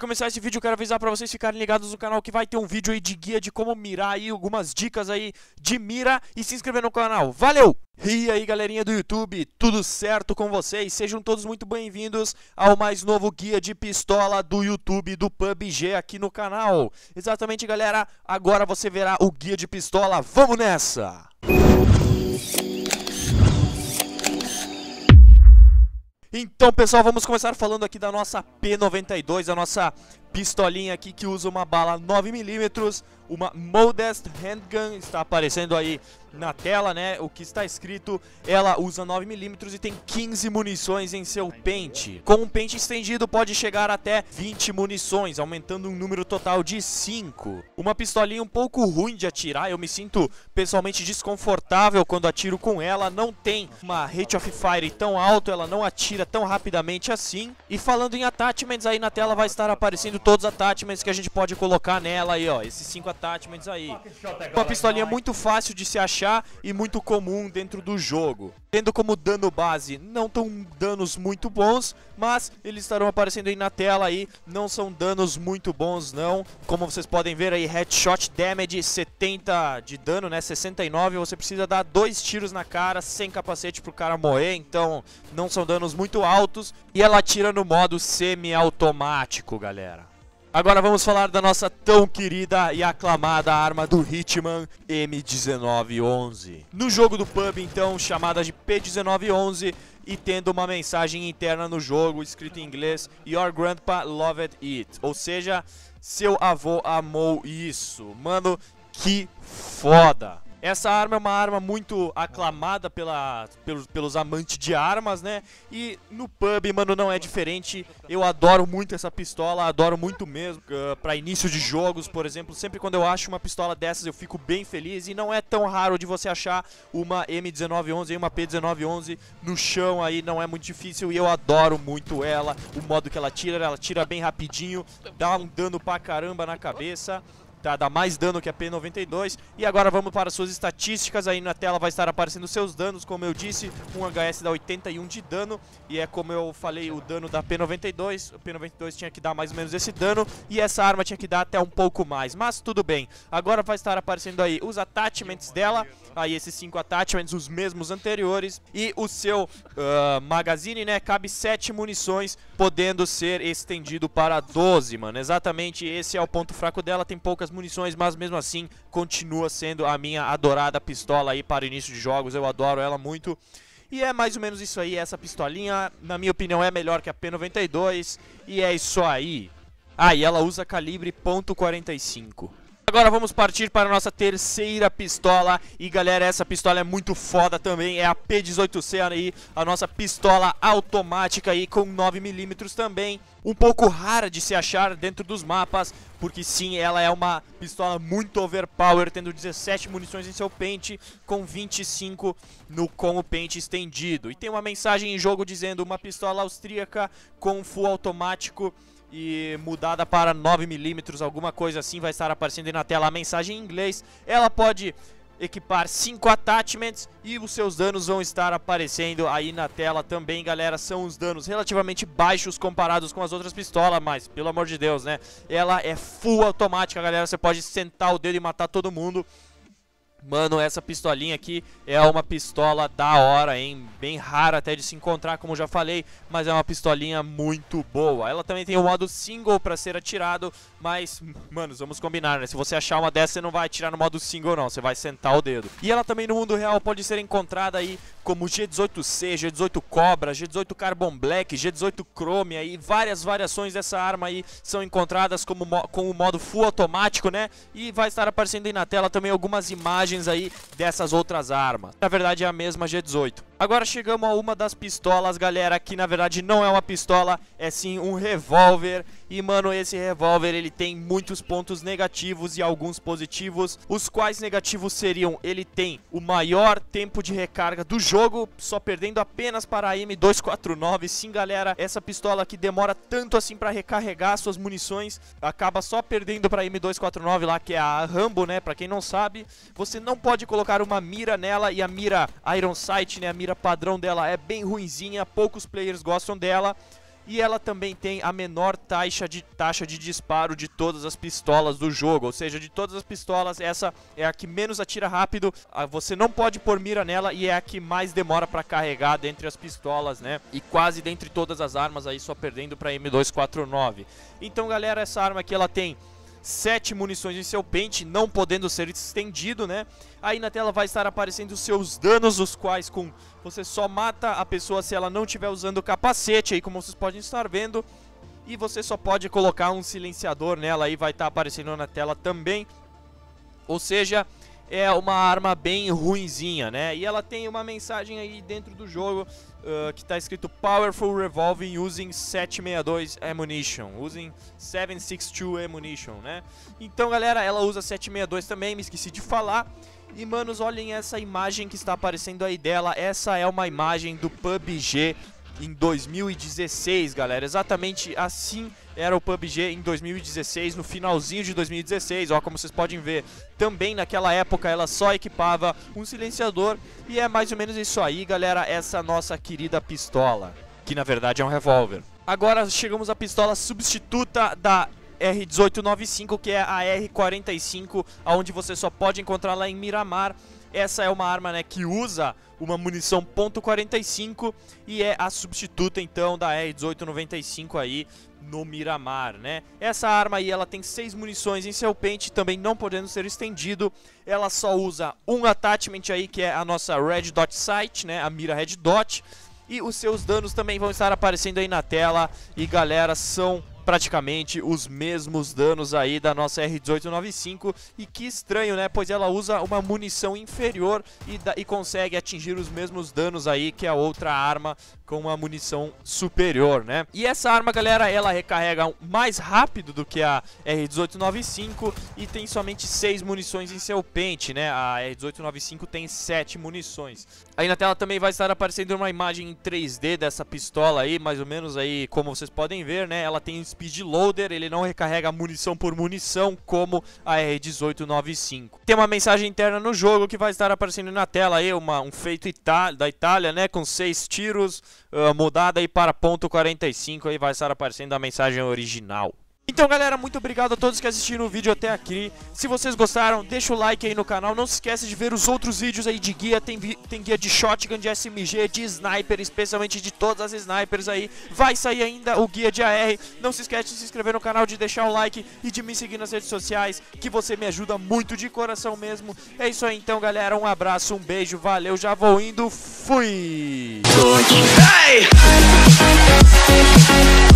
de começar esse vídeo, eu quero avisar pra vocês ficarem ligados no canal que vai ter um vídeo aí de guia de como mirar aí, algumas dicas aí de mira e se inscrever no canal. Valeu! E aí galerinha do YouTube, tudo certo com vocês? Sejam todos muito bem-vindos ao mais novo guia de pistola do YouTube do PUBG aqui no canal. Exatamente galera, agora você verá o guia de pistola, vamos nessa! Música Então, pessoal, vamos começar falando aqui da nossa P92, a nossa pistolinha aqui que usa uma bala 9mm, uma Modest Handgun, está aparecendo aí na tela, né, o que está escrito, ela usa 9mm e tem 15 munições em seu pente. Com um pente estendido pode chegar até 20 munições, aumentando um número total de 5. Uma pistolinha um pouco ruim de atirar, eu me sinto pessoalmente desconfortável quando atiro com ela, não tem uma rate of fire tão alto, ela não atira tão rapidamente assim. E falando em attachments, aí na tela vai estar aparecendo todos os attachments que a gente pode colocar nela aí, ó. Esses cinco attachments aí. Uma pistolinha muito fácil de se achar e muito comum dentro do jogo. Tendo como dano base, não tão danos muito bons, mas eles estarão aparecendo aí na tela aí. Não são danos muito bons, não. Como vocês podem ver aí, headshot damage 70 de dano, né? 69. Você precisa dar dois tiros na cara sem capacete pro cara morrer, então não são danos muito altos. E ela atira no modo semi-automático, galera. Agora vamos falar da nossa tão querida e aclamada arma do Hitman M1911. No jogo do pub, então, chamada de P1911 e tendo uma mensagem interna no jogo escrita em inglês Your grandpa loved it, ou seja, seu avô amou isso. Mano, que foda! Essa arma é uma arma muito aclamada pela, pelos, pelos amantes de armas, né? E no pub, mano, não é diferente. Eu adoro muito essa pistola, adoro muito mesmo. Uh, ah, para início de jogos, por exemplo, sempre quando eu acho uma pistola dessas eu fico bem feliz. E não é tão raro de você achar uma M1911 e uma P1911 no chão aí, não é muito difícil. E eu adoro muito ela, o modo que ela tira, ela tira bem rapidinho, dá um dano pra caramba na cabeça tá? Dá mais dano que a P92. E agora vamos para suas estatísticas. Aí na tela vai estar aparecendo seus danos, como eu disse. Um HS dá 81 de dano. E é como eu falei, o dano da P92. O P92 tinha que dar mais ou menos esse dano. E essa arma tinha que dar até um pouco mais. Mas tudo bem. Agora vai estar aparecendo aí os attachments dela. Aí esses 5 attachments, os mesmos anteriores. E o seu uh, magazine, né? Cabe 7 munições, podendo ser estendido para 12, mano. Exatamente esse é o ponto fraco dela. Tem poucas poucas munições, mas mesmo assim continua sendo a minha adorada pistola aí para início de jogos. Eu adoro ela muito. E é mais ou menos isso aí, essa pistolinha, na minha opinião, é melhor que a P92. E é isso aí. Ah, e ela usa calibre .45. Agora vamos partir para a nossa terceira pistola. E galera, essa pistola é muito foda também. É a P18C aí, a nossa pistola automática aí com 9mm também. Um pouco rara de se achar dentro dos mapas, porque sim, ela é uma pistola muito overpower, tendo 17 munições em seu pente, com 25 no com o pente estendido. E tem uma mensagem em jogo dizendo uma pistola austríaca com full automático e mudada para 9mm, alguma coisa assim, vai estar aparecendo aí na tela a mensagem em inglês. Ela pode equipar 5 attachments e os seus danos vão estar aparecendo aí na tela também, galera. São os danos relativamente baixos comparados com as outras pistolas, mas pelo amor de Deus, né? Ela é full automática, galera. Você pode sentar o dedo e matar todo mundo. Mano, essa pistolinha aqui é uma pistola da hora, hein? Bem rara até de se encontrar, como já falei, mas é uma pistolinha muito boa. Ela também tem o um modo single para ser atirado, mas, manos, vamos combinar, né? Se você achar uma dessa, você não vai atirar no modo single, não. Você vai sentar o dedo. E ela também no mundo real pode ser encontrada aí como G18C, G18 Cobra, G18 Carbon Black, G18 Chrome, aí várias variações dessa arma aí são encontradas como, com o modo full automático, né? E vai estar aparecendo aí na tela também algumas imagens imagens aí dessas outras armas. Na verdade é a mesma G18. Agora chegamos a uma das pistolas, galera, que na verdade não é uma pistola, é sim um revólver. E, mano, esse revólver, ele tem muitos pontos negativos e alguns positivos. Os quais negativos seriam, ele tem o maior tempo de recarga do jogo, só perdendo apenas para a M249. Sim, galera, essa pistola que demora tanto assim para recarregar suas munições, acaba só perdendo para a M249 lá, que é a Rambo, né? Pra quem não sabe, você não pode colocar uma mira nela e a mira Iron Sight, né? A mira mira padrão dela é bem ruinzinha, poucos players gostam dela. E ela também tem a menor taxa de, taxa de disparo de todas as pistolas do jogo. Ou seja, de todas as pistolas, essa é a que menos atira rápido. Você não pode pôr mira nela e é a que mais demora para carregar dentre as pistolas, né? E quase dentre todas as armas aí, só perdendo para M249. Então, galera, essa arma aqui ela tem sete munições em seu pente, não podendo ser estendido, né? Aí na tela vai estar aparecendo os seus danos, os quais com você só mata a pessoa se ela não estiver usando o capacete, aí como vocês podem estar vendo. E você só pode colocar um silenciador nela, aí vai estar aparecendo na tela também. Ou seja, é uma arma bem ruinzinha, né? E ela tem uma mensagem aí dentro do jogo uh, que está escrito Powerful Revolving Using 762 Ammunition, Using 762 Ammunition, né? Então, galera, ela usa 762 também, me esqueci de falar. E, manos, olhem essa imagem que está aparecendo aí dela. Essa é uma imagem do PUBG em 2016, galera. Exatamente assim era o PUBG em 2016, no finalzinho de 2016, ó, como vocês podem ver. Também naquela época ela só equipava um silenciador e é mais ou menos isso aí, galera, essa nossa querida pistola, que na verdade é um revólver. Agora chegamos à pistola substituta da R1895, que é a R45, aonde você só pode encontrar lá em Miramar. Essa é uma arma né, que usa uma munição .45 e é a substituta então da R1895 aí no Miramar, né? Essa arma aí ela tem seis munições em seu pente, também não podendo ser estendido. Ela só usa um attachment aí que é a nossa Red Dot Sight, né? A mira Red Dot. E os seus danos também vão estar aparecendo aí na tela. E galera, são praticamente os mesmos danos aí da nossa R1895 e que estranho, né? Pois ela usa uma munição inferior e, da, e consegue atingir os mesmos danos aí que a outra arma com uma munição superior, né? E essa arma, galera, ela recarrega mais rápido do que a R1895 e tem somente 6 munições em seu pente, né? A R1895 tem 7 munições. Aí na tela também vai estar aparecendo uma imagem em 3D dessa pistola aí, mais ou menos aí, como vocês podem ver, né? Ela tem speed loader, ele não recarrega munição por munição como a R1895. Tem uma mensagem interna no jogo que vai estar aparecendo na tela aí, uma, um feito Itália, da Itália, né, com seis tiros, uh, mudada aí para ponto .45, aí vai estar aparecendo a mensagem original. Então galera, muito obrigado a todos que assistiram o vídeo até aqui. Se vocês gostaram, deixa o like aí no canal. Não se esqueça de ver os outros vídeos aí de guia. Tem, tem guia de shotgun, de SMG, de sniper, especialmente de todas as snipers aí. Vai sair ainda o guia de AR. Não se esquece de se inscrever no canal, de deixar o like e de me seguir nas redes sociais, que você me ajuda muito de coração mesmo. É isso aí então galera, um abraço, um beijo, valeu, já vou indo, fui! Hey!